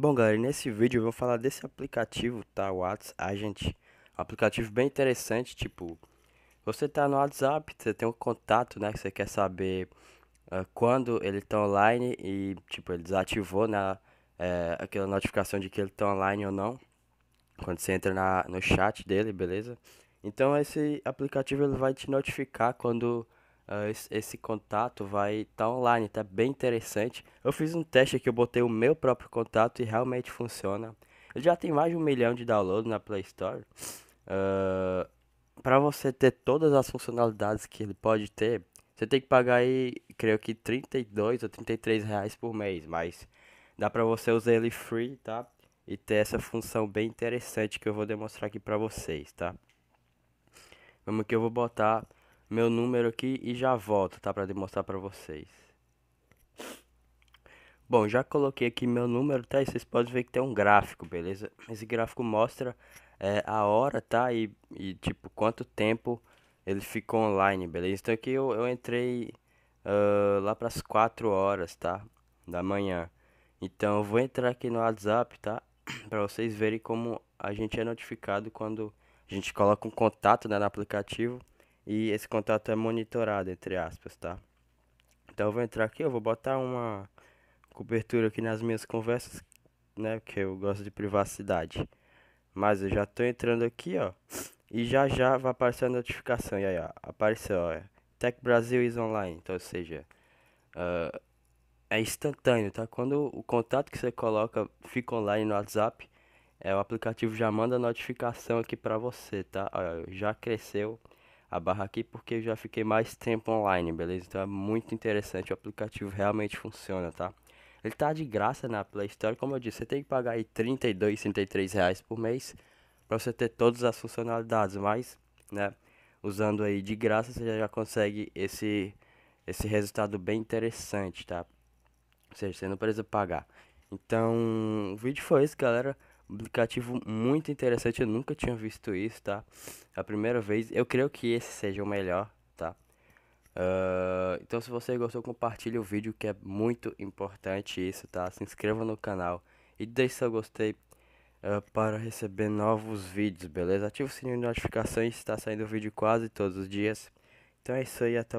Bom galera, nesse vídeo eu vou falar desse aplicativo, tá? O Whats Agent. Um aplicativo bem interessante, tipo, você tá no WhatsApp, você tem um contato, né? Que você quer saber uh, quando ele tá online e tipo, ele desativou na né, uh, é, aquela notificação de que ele tá online ou não. Quando você entra na, no chat dele, beleza? Então esse aplicativo ele vai te notificar quando ah, esse contato vai estar tá online, tá bem interessante. Eu fiz um teste aqui, eu botei o meu próprio contato e realmente funciona. Ele já tem mais de um milhão de downloads na Play Store. Uh, ah, para você ter todas as funcionalidades que ele pode ter, você tem que pagar aí, creio que 32 ou 33 reais por mês, mas dá para você usar ele free, tá? E ter essa função bem interessante que eu vou demonstrar aqui para vocês, tá? Vamos que eu vou botar meu número aqui e já volto, tá? Pra demonstrar pra vocês. Bom, já coloquei aqui meu número, tá? E vocês podem ver que tem um gráfico, beleza? Esse gráfico mostra é, a hora, tá? E, e, tipo, quanto tempo ele ficou online, beleza? Então aqui eu, eu entrei uh, lá pras 4 horas, tá? Da manhã. Então eu vou entrar aqui no WhatsApp, tá? pra vocês verem como a gente é notificado quando a gente coloca um contato né, no aplicativo e esse contato é monitorado, entre aspas, tá? Então eu vou entrar aqui, eu vou botar uma cobertura aqui nas minhas conversas, né? Porque eu gosto de privacidade. Mas eu já tô entrando aqui, ó. E já já vai aparecer a notificação. E aí, ó, apareceu, ó. Tech Brasil is online. Então, ou seja, uh, é instantâneo, tá? Quando o contato que você coloca fica online no WhatsApp, é, o aplicativo já manda notificação aqui pra você, tá? Olha, já cresceu a barra aqui porque eu já fiquei mais tempo online, beleza? Então é muito interessante, o aplicativo realmente funciona, tá? Ele tá de graça na Play Store, como eu disse, você tem que pagar aí 32, 33 reais por mês para você ter todas as funcionalidades, mas, né, usando aí de graça você já consegue esse esse resultado bem interessante, tá? Ou seja, você não precisa pagar. Então, o vídeo foi esse, galera aplicativo muito interessante, eu nunca tinha visto isso, tá? A primeira vez, eu creio que esse seja o melhor, tá? Uh, então se você gostou, compartilhe o vídeo que é muito importante isso, tá? Se inscreva no canal e deixe seu gostei uh, para receber novos vídeos, beleza? Ative o sininho de notificações, está saindo vídeo quase todos os dias. Então é isso aí, até o